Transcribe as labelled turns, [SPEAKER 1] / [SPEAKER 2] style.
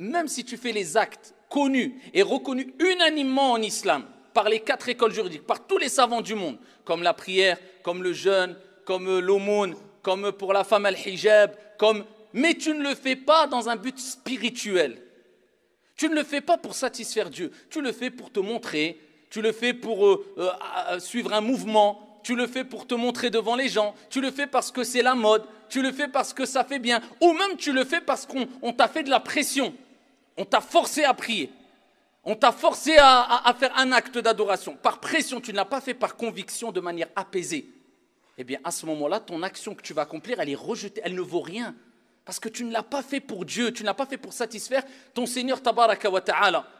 [SPEAKER 1] même si tu fais les actes connus et reconnus unanimement en islam par les quatre écoles juridiques, par tous les savants du monde, comme la prière, comme le jeûne, comme euh, l'aumône, comme euh, pour la femme al-hijab, comme... mais tu ne le fais pas dans un but spirituel. Tu ne le fais pas pour satisfaire Dieu, tu le fais pour te montrer, tu le fais pour euh, suivre un mouvement, tu le fais pour te montrer devant les gens, tu le fais parce que c'est la mode, tu le fais parce que ça fait bien, ou même tu le fais parce qu'on t'a fait de la pression. On t'a forcé à prier. On t'a forcé à, faire un acte d'adoration. Par pression, tu ne l'as pas fait par conviction de manière apaisée. Eh bien, à ce moment-là, ton action que tu vas accomplir, elle est rejetée, elle ne vaut rien. Parce que tu ne l'as pas fait pour Dieu, tu ne l'as pas fait pour satisfaire ton Seigneur Tabaraka wa Ta'ala.